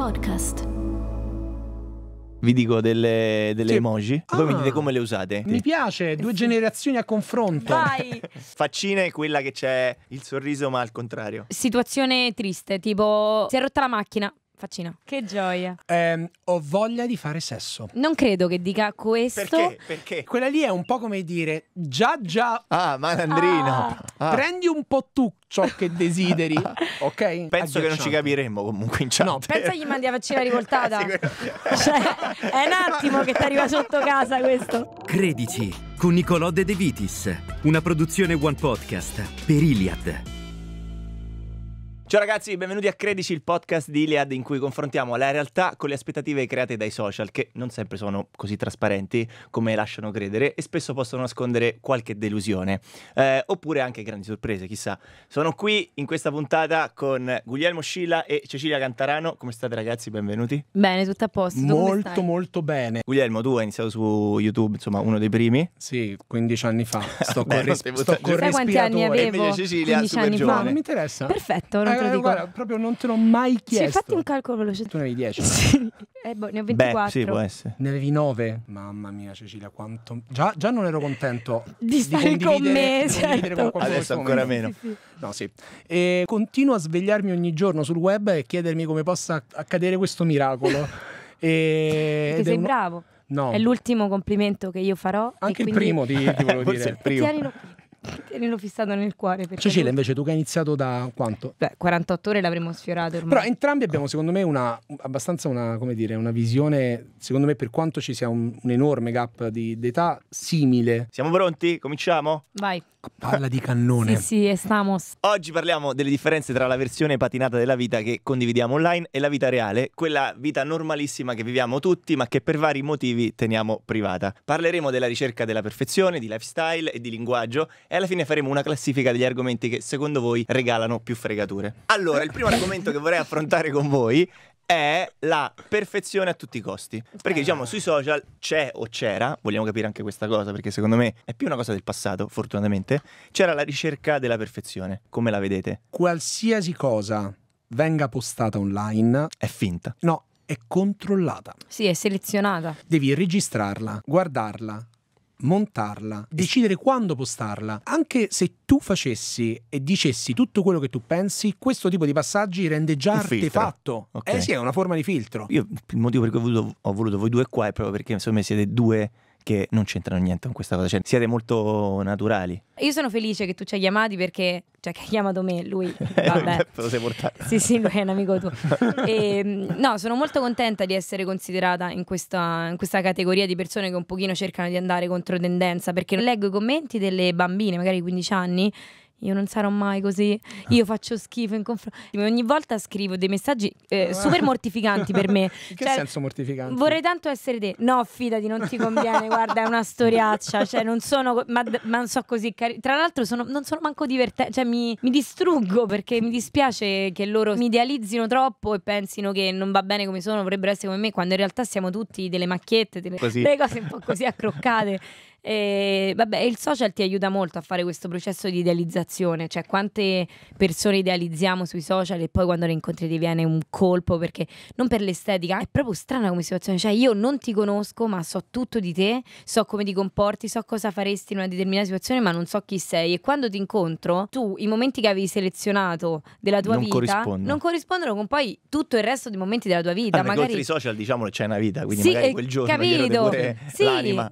Podcast. Vi dico delle, delle sì. emoji. Voi mi ah. dite come le usate? Mi piace, due generazioni a confronto. Vai. Faccina è quella che c'è il sorriso ma al contrario. Situazione triste, tipo si è rotta la macchina, Faccino. Che gioia. Ehm, ho voglia di fare sesso. Non credo che dica questo. Perché? Perché? Quella lì è un po' come dire già già. Ah, malandrino. Ah. Ah. Prendi un po' tu ciò che desideri, ok? Penso che non ci capiremmo comunque in chat. No, pensa gli mandi a faccina rivoltata. cioè, è un attimo che ti arriva sotto casa questo. Credici con Nicolò De De Vitis, una produzione One Podcast per Iliad. Ciao ragazzi, benvenuti a Credici, il podcast di Iliad in cui confrontiamo la realtà con le aspettative create dai social, che non sempre sono così trasparenti come lasciano credere e spesso possono nascondere qualche delusione, eh, oppure anche grandi sorprese, chissà. Sono qui in questa puntata con Guglielmo Scilla e Cecilia Cantarano. Come state ragazzi? Benvenuti. Bene, tutto a posto. Molto molto bene. Guglielmo, tu hai iniziato su YouTube, insomma, uno dei primi? Sì, 15 anni fa. Sto Beh, con, ris- sto con Sai quanti anni avevo? Cecilia, 15 anni giovane. fa. Non mi interessa. Perfetto, non eh, te lo eh, dico. Guarda, proprio non te l'ho mai chiesto. Sì, fatti un calcolo veloce. Tu ne avevi 10? Sì. Eh, boh, ne ho 24. Beh, sì, può essere. Ne avevi 9? Mamma mia, Cecilia, quanto... Già, già non ero contento di stare di con me, certo. con Adesso ancora meno. Sì, sì. No, sì. E continuo a svegliarmi ogni giorno sul web e chiedermi come possa accadere questo miracolo. e... Perché sei un... bravo. No. È l'ultimo complimento che io farò. Anche il quindi... primo, ti, ti volevo dire. il primo. Tienilo fissato nel cuore. Cecilia, tu... invece, tu che hai iniziato da quanto? Beh, 48 ore l'avremmo sfiorato ormai. Però entrambi abbiamo, secondo me, una, abbastanza una, come dire, una visione, secondo me, per quanto ci sia un, un enorme gap di, d'età, simile. Siamo pronti? Cominciamo? Vai. Parla di cannone. sì, sì, estamos. Oggi parliamo delle differenze tra la versione patinata della vita che condividiamo online e la vita reale, quella vita normalissima che viviamo tutti, ma che per vari motivi teniamo privata. Parleremo della ricerca della perfezione, di lifestyle e di linguaggio e alla fine fine faremo una classifica degli argomenti che secondo voi regalano più fregature. Allora, il primo argomento che vorrei affrontare con voi è la perfezione a tutti i costi. Perché eh. diciamo sui social c'è o c'era, vogliamo capire anche questa cosa perché secondo me è più una cosa del passato, fortunatamente, c'era la ricerca della perfezione, come la vedete? Qualsiasi cosa venga postata online è finta. No, è controllata. Sì, è selezionata. Devi registrarla, guardarla, montarla, decidere quando postarla. Anche se tu facessi e dicessi tutto quello che tu pensi, questo tipo di passaggi rende già artefatto. Eh, okay. Eh sì, è una forma di filtro. Io il motivo per cui ho voluto, ho voluto voi due qua è proprio perché insomma siete due che non c'entrano niente con questa cosa, cioè siete molto naturali. Io sono felice che tu ci hai chiamati perché, cioè che hai chiamato me, lui, eh, vabbè. Te lo sei portato. Sì, sì, lui è un amico tuo. E, ehm, no, sono molto contenta di essere considerata in questa, in questa categoria di persone che un pochino cercano di andare contro tendenza perché leggo i commenti delle bambine, magari 15 anni, io non sarò mai così, eh. io faccio schifo in confronto. Ogni volta scrivo dei messaggi eh, eh. super mortificanti per me. In che cioè, senso mortificante? Vorrei tanto essere te. No, fidati, non ti conviene, guarda, è una storiaccia. Cioè, non sono, ma, ma non so così carino. Tra l'altro, non sono manco divertente. Cioè, mi, mi, distruggo perché mi dispiace che loro mi idealizzino troppo e pensino che non va bene come sono, vorrebbero essere come me, quando in realtà siamo tutti delle macchiette, delle, delle cose un po' così accroccate. E, eh, vabbè, il social ti aiuta molto a fare questo processo di idealizzazione, cioè quante persone idealizziamo sui social e poi quando le incontri ti viene un colpo perché non per l'estetica, è proprio strana come situazione, cioè io non ti conosco ma so tutto di te, so come ti comporti, so cosa faresti in una determinata situazione ma non so chi sei e quando ti incontro tu i momenti che avevi selezionato della tua non vita corrispondono. non corrispondono con poi tutto il resto dei momenti della tua vita. Allora, magari i social diciamo c'è una vita, quindi sì, magari eh, quel giorno capito. Sì,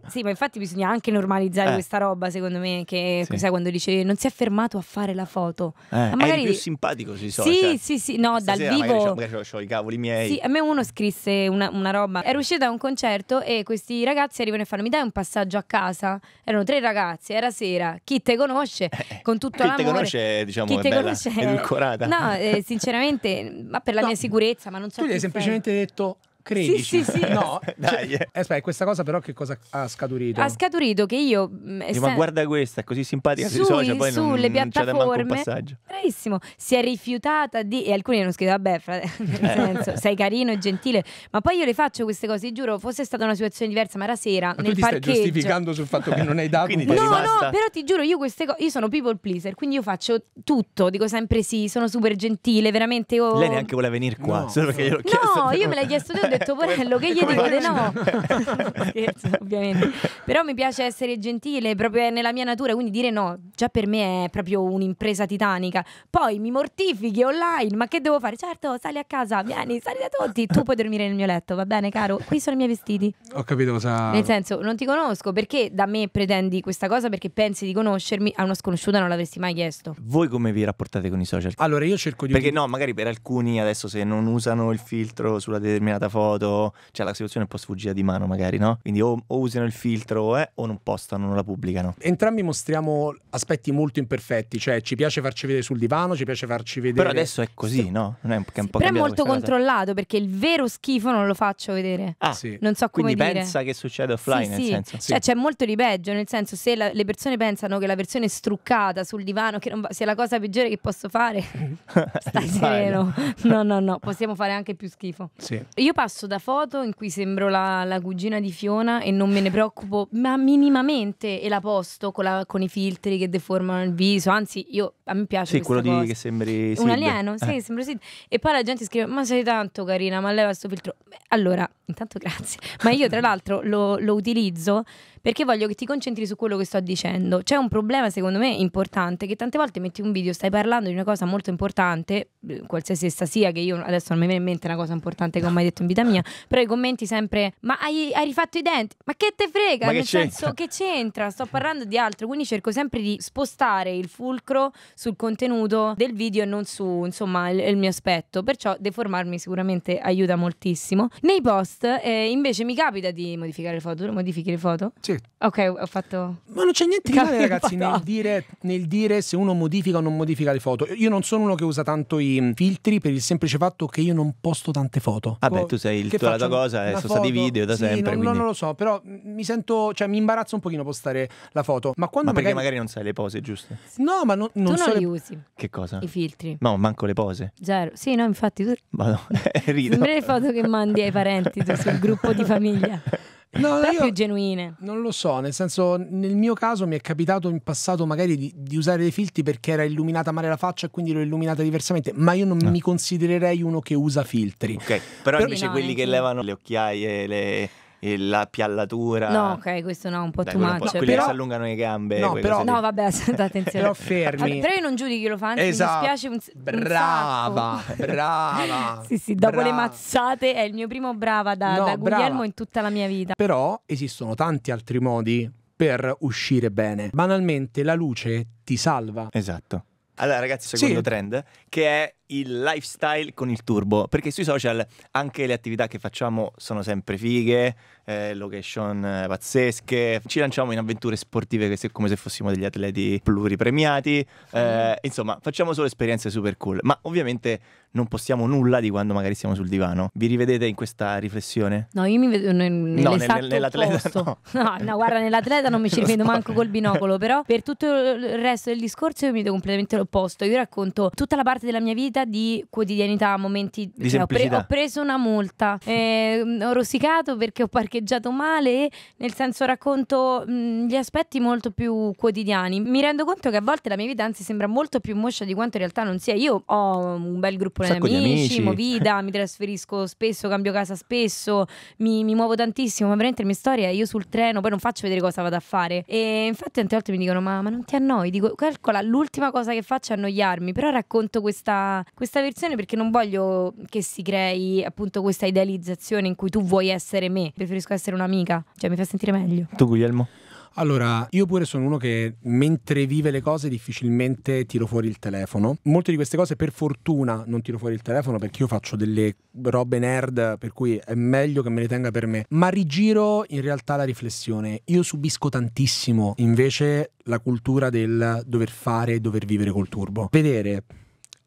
sì, ma infatti bisogna anche anche normalizzare eh. questa roba, secondo me, che sì. sai quando dice non si è fermato a fare la foto. Eh. Ma magari... È più simpatico sui social. Sì, cioè, sì, sì, no, dal vivo. Magari ho i cavoli miei. Sì, a me uno scrisse una, una roba. Ero uscita da un concerto e questi ragazzi arrivano e fanno mi dai un passaggio a casa? Erano tre ragazzi, era sera. Chi te conosce? Eh, con tutto Chi l'amore. Te conosce, diciamo, Chi te bella, conosce, è edulcorata. No, eh, sinceramente, ma per la no, mia sicurezza, ma non so Tu gli hai semplicemente sei. detto Credici. Sì, sì, cioè. sì. No, Dai. Cioè, eh, aspetta, questa cosa però che cosa ha scaturito? Ha scaturito che io... Mm, dico, ma guarda questa, è così simpatica sui, sui social, poi su non, piattaforme, non Bravissimo, si è rifiutata di... E alcuni hanno scritto, vabbè, frate, nel eh. senso, sei carino e gentile, ma poi io le faccio queste cose, giuro, fosse stata una situazione diversa, ma era sera, ma nel tu parcheggio... stai giustificando sul fatto che non hai dato... no, rimasta... no, però ti giuro, io queste cose... Io sono people pleaser, quindi io faccio tutto, dico sempre sì, sono super gentile, veramente... Oh... Lei neanche voleva venire qua, no. solo perché gliel'ho chiesto. No, io me l'hai chiesto tu, è tuo che gli dico di no? Scherzo, ovviamente. Però mi piace essere gentile, proprio nella mia natura, quindi dire no, già per me è proprio un'impresa titanica. Poi mi mortifichi online, ma che devo fare? Certo, sali a casa, vieni, sali da tutti, tu puoi dormire nel mio letto, va bene caro? Qui sono i miei vestiti. Ho capito cosa... Nel senso, non ti conosco, perché da me pretendi questa cosa? Perché pensi di conoscermi, a una sconosciuta non l'avresti mai chiesto. Voi come vi rapportate con i social? Allora io cerco di... Perché no, magari per alcuni adesso se non usano il filtro sulla determinata foto foto, cioè la situazione può sfuggire di mano magari, no? Quindi o, o usano il filtro eh, o non postano, non la pubblicano. Entrambi mostriamo aspetti molto imperfetti, cioè ci piace farci vedere sul divano, ci piace farci vedere... Però adesso è così, sì. no? Non è che è un po' Però è molto controllato cosa. perché il vero schifo non lo faccio vedere. Ah, sì. Non so come Quindi dire. pensa che succede offline, sì, nel sì. senso. Cioè c'è molto di peggio, nel senso se la, le persone pensano che la versione struccata sul divano che non va, sia la cosa peggiore che posso fare, stai sereno. No, no, no, possiamo fare anche più schifo. Sì. Io passo passo da foto in cui sembro la, la cugina di Fiona e non me ne preoccupo ma minimamente e la posto con, la, con i filtri che deformano il viso, anzi io, a me piace... Sì, quello cosa. che sembri... Sid. Un alieno, sì, eh. sembro Sid. E poi la gente scrive, ma sei tanto carina, ma leva sto filtro. Beh, allora, intanto grazie. Ma io tra l'altro lo, lo utilizzo perché voglio che ti concentri su quello che sto dicendo. C'è un problema secondo me importante che tante volte metti un video, stai parlando di una cosa molto importante, eh, qualsiasi essa sia, che io adesso non mi viene in mente una cosa importante che ho mai detto in vita mia, però i commenti sempre, ma hai, hai rifatto i denti, ma che te frega, ma nel senso che c'entra, sto parlando di altro, quindi cerco sempre di spostare il fulcro sul contenuto del video e non su insomma il, il mio aspetto, perciò deformarmi sicuramente aiuta moltissimo. Nei post eh, invece mi capita di modificare le foto, tu modifichi le foto? Sì, Ok, ho fatto. Ma non c'è niente di male, ragazzi, nel dire, nel dire, se uno modifica o non modifica le foto. Io non sono uno che usa tanto i mm, filtri per il semplice fatto che io non posto tante foto. Vabbè, ah tu sei il tuo lato cosa, eh, sono stati video da sì, sempre. Non, quindi... non lo so, però mi sento, cioè mi imbarazzo un pochino postare la foto. Ma, quando ma perché magari... non sai le pose giuste? No, ma non, non tu so. Non le... li usi. Che cosa? I filtri. No, manco le pose. Zero. Sì, no, infatti tu. Ma no, eh, rido. Sembra le foto che mandi ai parenti tu, sul gruppo di famiglia. no, però più genuine. Non lo so, nel senso, nel mio caso mi è capitato in passato magari di, di usare dei filtri perché era illuminata male la faccia e quindi l'ho illuminata diversamente, ma io non ah. mi considererei uno che usa filtri. Ok, però, però invece no, quelli che levano le occhiaie, le la piallatura. No, ok, questo no, un po' too much. No, però... si allungano le gambe. No, però... no vabbè, state però fermi. Vabbè, però io non giudichi lo fanno esatto. mi dispiace un, Brava, un brava. sì, sì, dopo brava. le mazzate è il mio primo brava da, no, da Guglielmo brava. in tutta la mia vita. Però esistono tanti altri modi per uscire bene. Banalmente la luce ti salva. Esatto. Allora ragazzi, secondo sì. trend, che è il lifestyle con il turbo, perché sui social anche le attività che facciamo sono sempre fighe, eh, location eh, pazzesche, ci lanciamo in avventure sportive che se, come se fossimo degli atleti pluripremiati, eh, mm. insomma facciamo solo esperienze super cool, ma ovviamente non possiamo nulla di quando magari siamo sul divano. Vi rivedete in questa riflessione? No, io mi vedo nel, no, nel, nell'atleta. No. no. no, guarda, nell'atleta non mi ci rivedo manco col binocolo, però per tutto il resto del discorso io mi vedo completamente l'opposto. Io racconto tutta la parte della mia vita vita di quotidianità, momenti di cioè, ho, pre- ho, preso una multa, eh, ho rosicato perché ho parcheggiato male, nel senso racconto mh, gli aspetti molto più quotidiani. Mi rendo conto che a volte la mia vita anzi sembra molto più moscia di quanto in realtà non sia. Io ho un bel gruppo di amici, amici, movida, mi trasferisco spesso, cambio casa spesso, mi, mi muovo tantissimo, ma veramente la mia storia è io sul treno, poi non faccio vedere cosa vado a fare. E infatti tante volte mi dicono ma, ma non ti annoi? Dico calcola, l'ultima cosa che faccio è annoiarmi, però racconto questa, questa versione perché non voglio che si crei appunto questa idealizzazione in cui tu vuoi essere me, preferisco essere un'amica, cioè mi fa sentire meglio. Tu Guglielmo? Allora, io pure sono uno che mentre vive le cose difficilmente tiro fuori il telefono. Molte di queste cose per fortuna non tiro fuori il telefono perché io faccio delle robe nerd per cui è meglio che me le tenga per me. Ma rigiro in realtà la riflessione. Io subisco tantissimo invece la cultura del dover fare e dover vivere col turbo. Vedere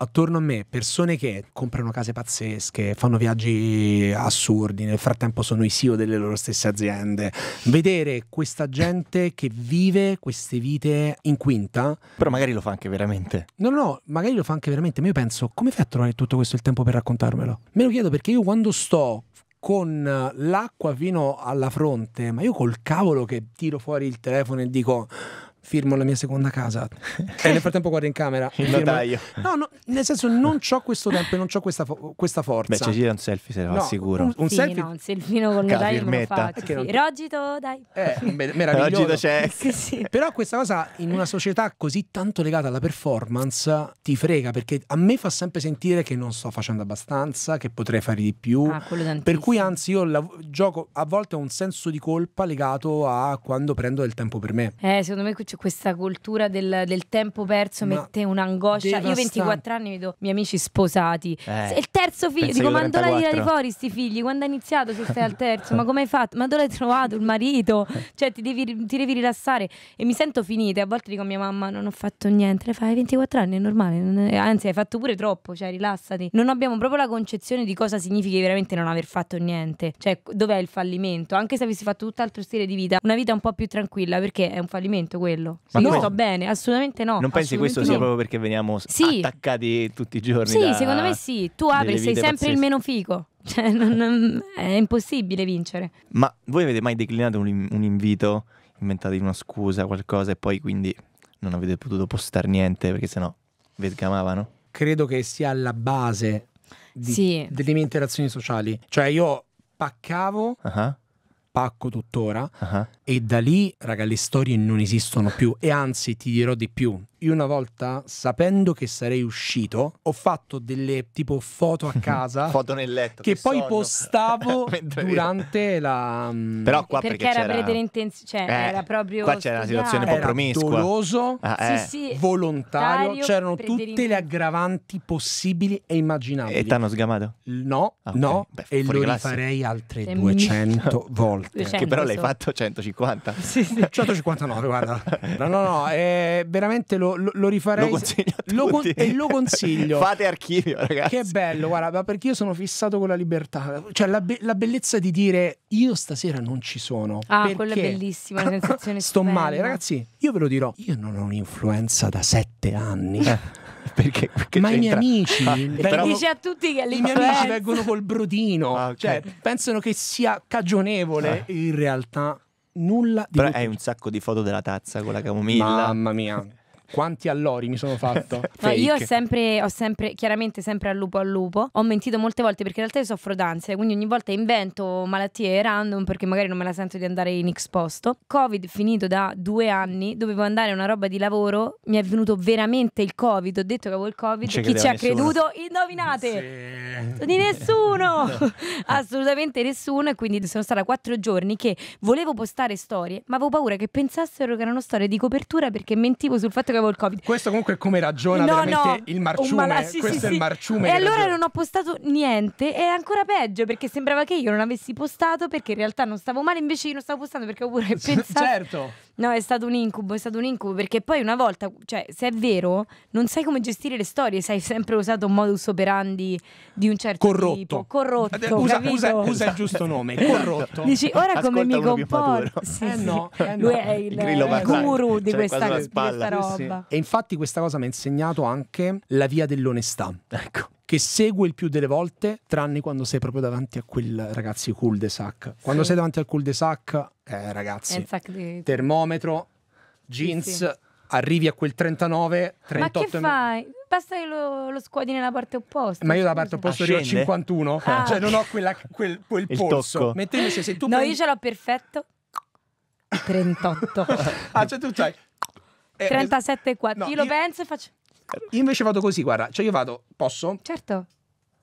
attorno a me persone che comprano case pazzesche, fanno viaggi assurdi, nel frattempo sono i CEO delle loro stesse aziende. Vedere questa gente che vive queste vite in quinta. Però magari lo fa anche veramente. No, no, magari lo fa anche veramente, ma io penso come fai a trovare tutto questo il tempo per raccontarmelo? Me lo chiedo perché io quando sto con l'acqua fino alla fronte, ma io col cavolo che tiro fuori il telefono e dico firmo la mia seconda casa e eh. nel frattempo guardo in camera il notaio no, no, nel senso non ho questo tempo e non ho questa, fo questa, forza beh c'è cioè, gira un selfie se lo no, assicuro un, un sì, selfie no, un selfino con il notaio me lo faccio sì. Rogito dai eh, meraviglioso c'è sì, però questa cosa in una società così tanto legata alla performance ti frega perché a me fa sempre sentire che non sto facendo abbastanza che potrei fare di più ah, per cui anzi io la, gioco a volte ho un senso di colpa legato a quando prendo del tempo per me eh secondo me cioè questa cultura del, del tempo perso Ma mette un'angoscia. Io 24 anni vedo miei amici sposati. Eh, il terzo figlio, dico, ma dove l'hai tirati fuori sti figli? Quando hai iniziato se stai al terzo? Ma come hai fatto? Ma dove l'hai trovato il marito? Cioè ti devi, ti devi, rilassare. E mi sento finita. A volte dico a mia mamma non ho fatto niente. Le fai 24 anni, è normale. Anzi hai fatto pure troppo, cioè rilassati. Non abbiamo proprio la concezione di cosa significhi veramente non aver fatto niente. Cioè dov'è il fallimento? Anche se avessi fatto tutt'altro stile di vita, una vita un po' più tranquilla perché è un fallimento quello quello. Ma io sto bene, assolutamente no. Non pensi questo sia no. proprio perché veniamo sì. attaccati tutti i giorni? Sì, secondo me sì. Tu apri, sei sempre pazzesche. il meno figo. Cioè, non, non, è impossibile vincere. Ma voi avete mai declinato un, un invito, inventato una scusa, qualcosa, e poi quindi non avete potuto postare niente perché sennò vi sgamavano? Credo che sia alla base di, sì. delle mie interazioni sociali. Cioè, io paccavo. Uh -huh Pacco tuttora uh-huh. e da lì, raga, le storie non esistono più e anzi ti dirò di più, io una volta, sapendo che sarei uscito, ho fatto delle tipo foto a casa. foto nel letto. Che, che poi sonno. postavo durante la. Però mm, qua perché, perché era predelintenzione. Cioè, eh, era proprio. Qua c'era una situazione un po' promiscua. Doloso, ah, eh. sì, sì, volontario. C'erano tutte le aggravanti possibili e immaginabili. E ti hanno sgamato? No, ah, okay. no. Beh, e lo rifarei altre cioè, Sem 200 volte. 200, che però l'hai fatto 150. Sì, sì. 159, guarda. No, no, no. Eh, veramente lo lo, lo, rifarei. Lo consiglio. Lo con, e lo consiglio. Fate archivio, ragazzi. Che bello, guarda, perché io sono fissato con la libertà. Cioè, la, be la bellezza di dire io stasera non ci sono. Ah, quella è bellissima, una sensazione Sto stupenda. male, ragazzi. Io ve lo dirò, io non ho un'influenza da sette anni. Eh, perché, perché ma i miei amici ah, però... dice a tutti che i miei amici vengono col brodino ah, okay. cioè, pensano che sia cagionevole ah. in realtà nulla di però tutto. hai un sacco di foto della tazza con la camomilla mamma mia quanti allori mi sono fatto. no, io ho sempre, ho sempre, chiaramente sempre al lupo al lupo, ho mentito molte volte perché in realtà io soffro d'ansia, quindi ogni volta invento malattie random perché magari non me la sento di andare in exposto. Covid finito da due anni, dovevo andare a una roba di lavoro, mi è venuto veramente il Covid, ho detto che avevo il Covid, chi ci ha creduto? Indovinate! Sì. Di nessuno! No. Assolutamente nessuno e quindi sono stata quattro giorni che volevo postare storie, ma avevo paura che pensassero che erano storie di copertura perché mentivo sul fatto che avevo il covid. Questo comunque è come ragiona no, no, il marciume, mal- ah, sì, questo sì, è sì. il marciume. E allora ragiona. non ho postato niente è ancora peggio perché sembrava che io non avessi postato perché in realtà non stavo male, invece io non stavo postando perché ho pure pensato... certo. No, è stato un incubo, è stato un incubo perché poi una volta, cioè, se è vero, non sai come gestire le storie, sai sempre usato un modus operandi di un certo corrotto. tipo, corrotto, usa, usa, usa il giusto esatto. nome, corrotto. Dici, ora Ascolta come mi comporto? Sì, eh, no, eh no, lui è il Grillo guru di, cioè, questa, questa roba. Sì. E infatti questa cosa mi ha insegnato anche la via dell'onestà. Ecco che segue il più delle volte, tranne quando sei proprio davanti a quel ragazzi cul de sac. Quando sì. sei davanti al cul de sac, eh, ragazzi, di... termometro, jeans, sì. arrivi a quel 39, 38 Ma che fai? Basta che lo, lo squadi nella parte opposta. Ma io dalla parte opposta arrivo a 51, ah. cioè non ho quella, quel, quel polso. Mentre invece se tu No, prendi... io ce l'ho perfetto. 38. ah, cioè tu sai... 37,4. No, io lo penso e faccio... Io invece vado così, guarda, cioè io vado, posso? Certo.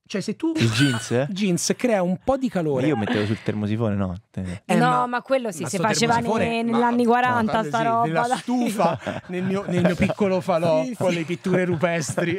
Cioè, se tu. Il jeans? jeans crea un po' di calore. Io mettevo sul termosifone, no? Eh, eh, no, ma, ma quello sì, ma si faceva negli anni 40, sta sì, roba. Nella dai. stufa, nel mio, nel mio, piccolo falò sì, con le pitture rupestri.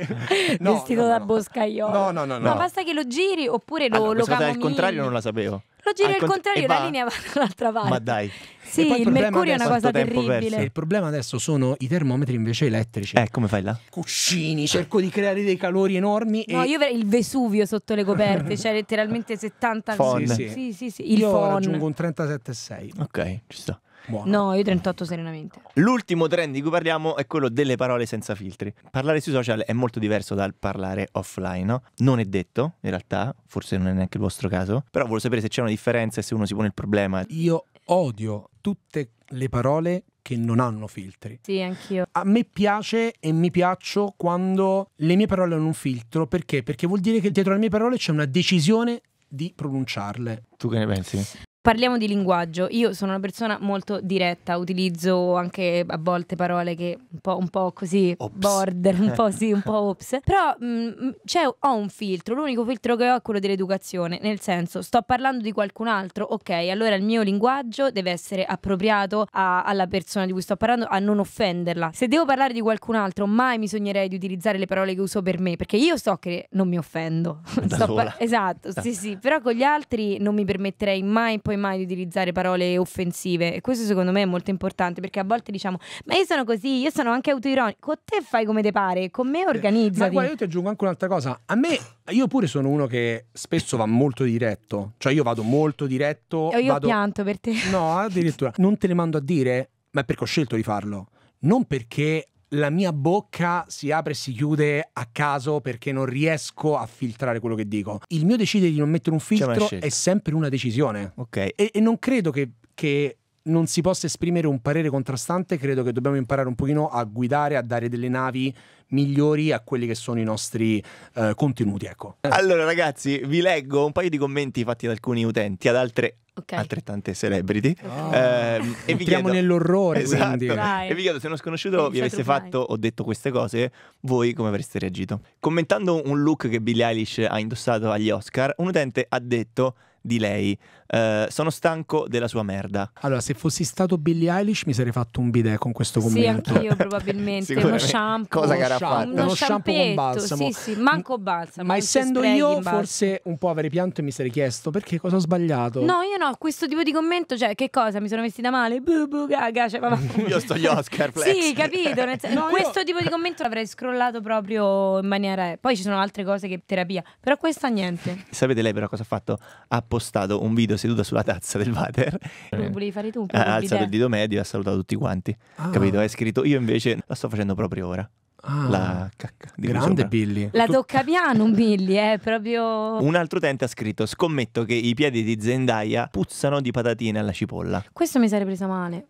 No, Vestito no, da boscaiolo. No, no, no, Ma basta che lo giri oppure lo, allora, ah, lo camomilli. al contrario non la sapevo. Lo giri al, contrario, la linea va dall'altra parte. Ma dai. Sì, il mercurio è una cosa terribile. Il problema adesso sono i termometri invece elettrici. Eh, come fai là? Cuscini, cerco di creare dei calori enormi. No, io avrei il Vesuvio sotto le coperte, cioè letteralmente 70 Fon. Sì, sì, sì, sì, sì. Il io Fon. raggiungo un 37,6. Ok, ci sto. Buono. No, io 38 serenamente. L'ultimo trend di cui parliamo è quello delle parole senza filtri. Parlare sui social è molto diverso dal parlare offline, no? Non è detto, in realtà, forse non è neanche il vostro caso, però volevo sapere se c'è una differenza e se uno si pone il problema. Io odio tutte le parole che non hanno filtri. Sì, anch'io. A me piace e mi piaccio quando le mie parole hanno un filtro, perché? Perché vuol dire che dietro le mie parole c'è una decisione di pronunciarle. Tu che ne pensi? Parliamo di linguaggio. Io sono una persona molto diretta, utilizzo anche a volte parole che un po', un po così ops. border, un po' sì, un po' ops. Però mh, mm, mm, ho un filtro, l'unico filtro che ho è quello dell'educazione, nel senso sto parlando di qualcun altro, ok, allora il mio linguaggio deve essere appropriato a, alla persona di cui sto parlando, a non offenderla. Se devo parlare di qualcun altro, mai mi sognerei di utilizzare le parole che uso per me, perché io so che non mi offendo. Da sola. Esatto, sì, sì, però con gli altri non mi permetterei mai poi mai di utilizzare parole offensive e questo secondo me è molto importante perché a volte diciamo ma io sono così, io sono anche autoironico, con te fai come te pare, con me eh, organizza. Ma guarda, io ti aggiungo anche un'altra cosa, a me io pure sono uno che spesso va molto diretto, cioè io vado molto diretto. Io vado... pianto per te. No, addirittura. Non te le mando a dire, ma è perché ho scelto di farlo. Non perché la mia bocca si apre e si chiude a caso perché non riesco a filtrare quello che dico. Il mio decidere di non mettere un filtro è sempre una decisione. Ok. E, e non credo che, che non si possa esprimere un parere contrastante, credo che dobbiamo imparare un pochino a guidare, a dare delle navi migliori a quelli che sono i nostri eh, contenuti. Ecco. Allora ragazzi, vi leggo un paio di commenti fatti da alcuni utenti, ad altre Okay. altrettante celebrity. Oh. Eh, e ah. nell'orrore. Esatto. E vi chiedo se uno sconosciuto vi avesse fatto o detto queste cose, voi come avreste reagito? Commentando un look che Billie Eilish ha indossato agli Oscar, un utente ha detto di lei. Uh, sono stanco della sua merda. Allora, se fossi stato Billie Eilish, mi sarei fatto un bidet con questo commento. Sì, anch'io probabilmente. Uno shampoo. Cosa che era shampoo, uno, shampoo con balsamo. Sì, sì, manco balsamo. Ma essendo io forse un po' avrei pianto e mi sarei chiesto perché cosa ho sbagliato. No, io no, questo tipo di commento, cioè che cosa, mi sono vestita male? Bu, bu, gaga, cioè, io sto gli Oscar Flex. Sì, capito, no, questo io... tipo di commento l'avrei scrollato proprio in maniera eh, Poi ci sono altre cose che terapia, però questa niente. Sapete lei però cosa ha fatto? Ha postato un video seduta sulla tazza del water. Lo eh. volevi fare tu? Ha alzato il dito medio e ha salutato tutti quanti. Ah. Capito? Hai scritto io invece la sto facendo proprio ora. Ah, la cacca di grande Billy. La tocca piano un Billy, è eh, proprio... Un altro utente ha scritto, scommetto che i piedi di Zendaya puzzano di patatine alla cipolla. Questo mi sarei presa male.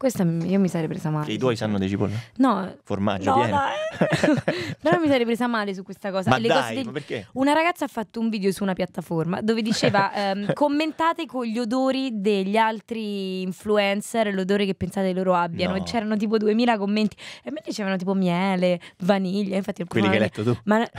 Questa io mi sarei presa male. I tuoi sanno di cipolla? No. Formaggio, no, no eh. Però mi sarei presa male su questa cosa. Ma Le dai, del... ma perché? Una ragazza ha fatto un video su una piattaforma dove diceva ehm, commentate con gli odori degli altri influencer, l'odore che pensate loro abbiano. No. c'erano tipo 2000 commenti. E a me dicevano tipo miele, vaniglia, infatti... Quelli che hai letto tu. Ma...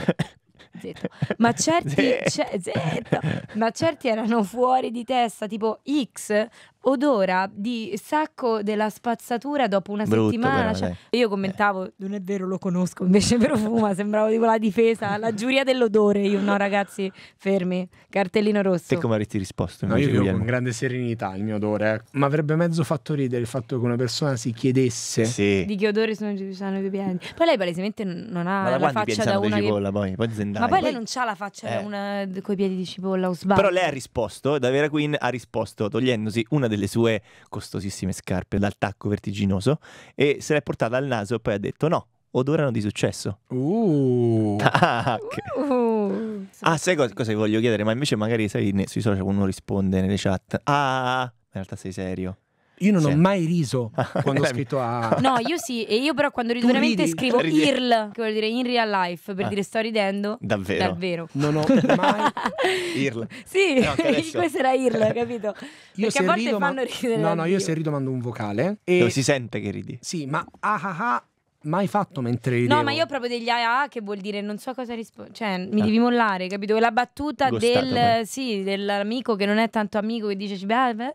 Zitto. Ma, certi, zitto. Cioè, zitto. ma certi erano fuori di testa, tipo X odora di sacco della spazzatura dopo una Brutto, settimana. Cioè, io commentavo, eh. non è vero, lo conosco, invece profuma, sembravo tipo la difesa, la giuria dell'odore. Io no ragazzi, fermi, cartellino rosso. Te come avresti risposto? No, io dico con grande serenità il mio odore, eh. ma avrebbe mezzo fatto ridere il fatto che una persona si chiedesse sì. di che odore sono, i tuoi pianti. Poi lei palesemente non ha la faccia da una... Cipolla, che... poi, poi ma poi, lei non ha la faccia eh. da una coi piedi di cipolla o sbaglio. Però lei ha risposto, da Vera Queen ha risposto togliendosi una delle sue costosissime scarpe dal tacco vertiginoso e se l'è portata al naso e poi ha detto no, odorano di successo. Uh. Tac. Uh. Ah, sai cosa, cosa voglio chiedere? Ma invece magari sai, sui social uno risponde nelle chat. Ah, in realtà sei serio. Io non sì. ho mai riso quando ho eh, scritto a... No, io sì, e io però quando rido tu veramente ridi? scrivo ridi. IRL, che vuol dire in real life, per ah. dire sto ridendo. Davvero? Davvero. Non ho mai... IRL. Sì, no, adesso... questo era IRL, capito? Io Perché a volte rido, fanno ma... ridere. No, no, io se rido mando un vocale. E... Dove si sente che ridi? Sì, ma ah ah ah mai fatto mentre ridevo. No, ma io ho proprio degli AA ah, ah", che vuol dire non so cosa rispondere, cioè mi ah. devi mollare, capito? La battuta Gostato, del, sì, dell'amico che non è tanto amico che dice beh, beh.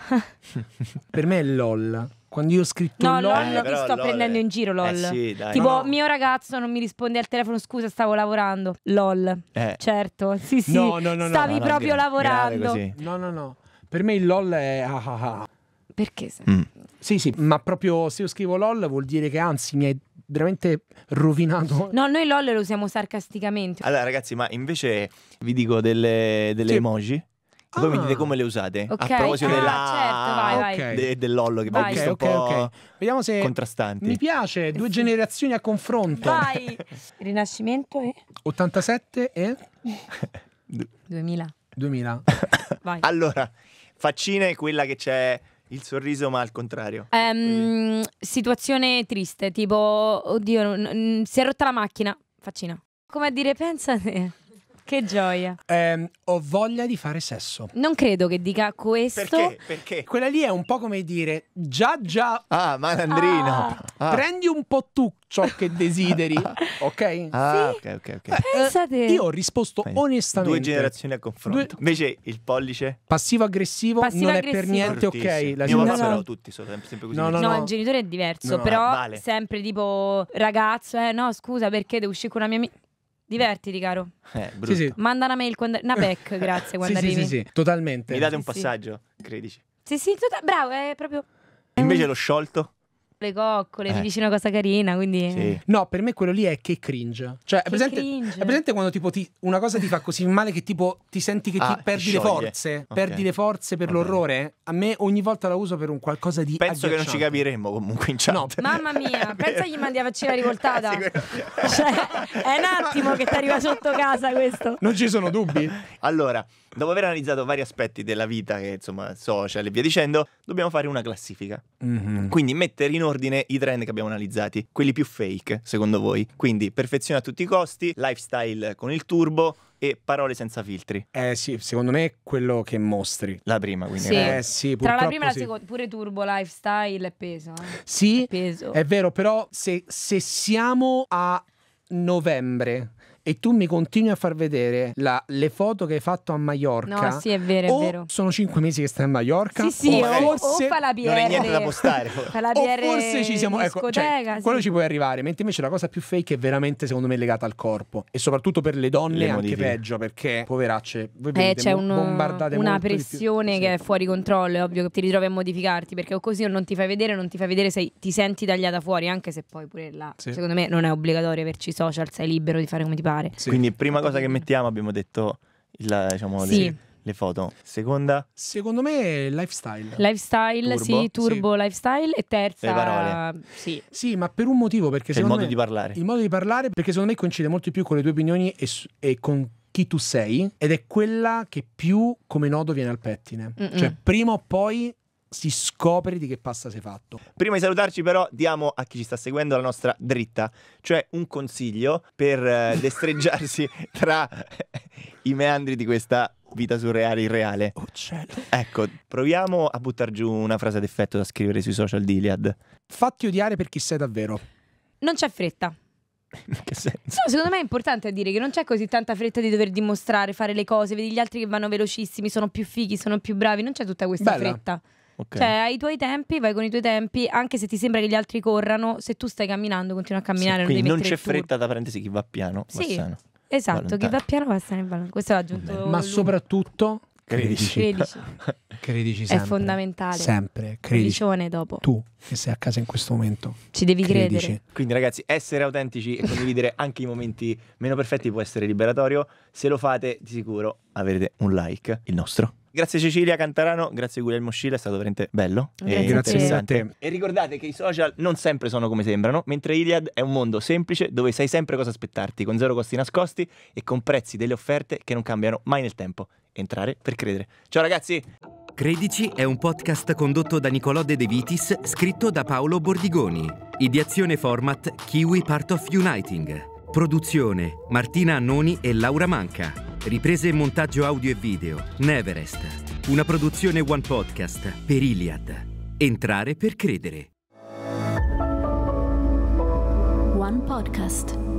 per me è LOL. Quando io ho scritto No, LOL, LOL eh, ti sto LOL prendendo in giro, eh LOL. Eh sì, dai. tipo, No. mio ragazzo non mi risponde al telefono, scusa, stavo lavorando. LOL. Eh. Certo, sì, sì. No, no, no, Stavi no, proprio gra- lavorando. No, no, no. Per me il LOL è ah ah ah. Perché? se- Mm. Sì, sì, ma proprio se io scrivo LOL vuol dire che anzi mi hai veramente rovinato. No, noi LOL lo usiamo sarcasticamente. Allora, ragazzi, ma invece vi dico delle, delle Sì. emoji. Voi ah. mi dite ah. come le usate? Okay. A proposito ah, della... certo, vai, vai. Okay. De, dell'ollo che vai. visto okay, un po' okay. Vediamo se contrastanti. Mi piace, eh, due generazioni a confronto. Vai. Rinascimento e 87 e 2000. 2000. vai. Allora, faccina è quella che c'è il sorriso ma al contrario. Um, situazione triste, tipo oddio, si è rotta la macchina, faccina. Come a dire pensa te. Che gioia. Eh, ho voglia di fare sesso. Non credo che dica questo. Perché? Perché? Quella lì è un po' come dire già già. Ah, malandrino. Ah. Ah. Prendi un po' tu ciò che desideri, ok? Ah, sì. ok, ok, ok. Beh, Pensate. Eh, io ho risposto onestamente. Due generazioni a confronto. Due... Invece il pollice passivo aggressivo non è per niente ok. La Mio papà no. tutti sono sempre così. No, no, no, no, il genitore è diverso, però vale. sempre tipo ragazzo, eh no, scusa, perché devo uscire con una mia amica? Divertiti, caro. Eh, brutto. Sì, sì. Manda una mail, quando... una back, grazie, quando sì, arrivi. Sì, sì, sì, totalmente. Mi date un passaggio, credici. Sì, sì, tota-, bravo, è proprio... Invece l'ho sciolto le coccole, eh. mi dici una cosa carina, quindi... Sì. No, per me quello lì è che cringe. Cioè, che è, presente, cringe. è presente quando tipo ti, una cosa ti fa così male che tipo ti senti che ah, ti perdi ti le forze, okay. perdi le forze per okay. l'orrore? A me ogni volta la uso per un qualcosa di Penso che non ci capiremmo comunque in chat. No. Mamma mia, pensa gli mandi a vaccina rivoltata. cioè, è un attimo che ti arriva sotto casa questo. Non ci sono dubbi? allora dopo aver analizzato vari aspetti della vita, che, insomma, social e via dicendo, dobbiamo fare una classifica. Mm-hmm. Quindi mettere in ordine i trend che abbiamo analizzati, quelli più fake, secondo voi. Quindi perfezione a tutti i costi, lifestyle con il turbo, e parole senza filtri. Eh sì, secondo me è quello che mostri. La prima, quindi. Sì. Eh, sì Tra la prima e la seconda, pure turbo, lifestyle e peso. Eh. Sì, è, peso. è vero, però se, se siamo a novembre e tu mi continui a far vedere la, le foto che hai fatto a Maiorca. No, sì, è vero, è vero. Sono cinque mesi che stai a Maiorca. Sì, sì, o, forse... o fa la BR. Non hai niente da postare. fa la BR o forse ci siamo... Ecco, cioè, sì. Quello ci puoi arrivare, mentre invece la cosa più fake è veramente, secondo me, legata al corpo. E soprattutto per le donne le anche modifiche. peggio, perché, poveracce, voi eh, c'è un, una pressione che è fuori controllo, è ovvio che ti ritrovi a modificarti, perché o così o non ti fai vedere, non ti fai vedere, se ti senti tagliata fuori, anche se poi pure là, sì. secondo me, non è obbligatorio averci social, sei libero di fare come ti pare partecipare. Sì. Quindi prima cosa che mettiamo abbiamo detto il, diciamo, sì. le, le, foto. Seconda? Secondo me lifestyle. Lifestyle, turbo. sì, turbo sì. lifestyle e terza le parole. Sì. sì, ma per un motivo perché il modo me, di parlare. Il modo di parlare perché secondo me coincide molto più con le tue opinioni e, e con chi tu sei ed è quella che più come nodo viene al pettine. Mm-mm. Cioè, prima o poi si scopre di che pasta sei fatto. Prima di salutarci però diamo a chi ci sta seguendo la nostra dritta, cioè un consiglio per eh, destreggiarsi tra i meandri di questa vita surreale irreale. Oh cielo. Ecco, proviamo a buttare giù una frase d'effetto da scrivere sui social di Iliad. Fatti odiare per chi sei davvero. Non c'è fretta. In che senso? No, secondo me è importante dire che non c'è così tanta fretta di dover dimostrare, fare le cose, vedi gli altri che vanno velocissimi, sono più fighi, sono più bravi, non c'è tutta questa Bella. fretta. Okay. Cioè, ai tuoi tempi, vai con i tuoi tempi, anche se ti sembra che gli altri corrano, se tu stai camminando, continua a camminare. Sì, non, non c'è fretta da parentesi, chi va piano. Sì, va esatto, Valentano. chi va piano va sano in balone. Questo l'ha aggiunto. Ma soprattutto credici. Credici. credici sempre. È fondamentale. Sempre. Credici. dopo. Tu che sei a casa in questo momento. Ci devi credici. credere. Quindi ragazzi, essere autentici e condividere anche i momenti meno perfetti può essere liberatorio. Se lo fate, di sicuro avrete un like, il nostro. Grazie Cecilia Cantarano, grazie Guglielmo Scila, è stato veramente bello. Grazie, e grazie interessante. E ricordate che i social non sempre sono come sembrano, mentre Iliad è un mondo semplice dove sai sempre cosa aspettarti, con zero costi nascosti e con prezzi delle offerte che non cambiano mai nel tempo. Entrare per credere. Ciao ragazzi! Credici è un podcast condotto da Nicolò De De Vitis, scritto da Paolo Bordigoni. Ideazione format Kiwi Part of Uniting. Produzione Martina Annoni e Laura Manca. Riprese e montaggio audio e video Neverest. Una produzione One Podcast per Iliad. Entrare per credere. One Podcast.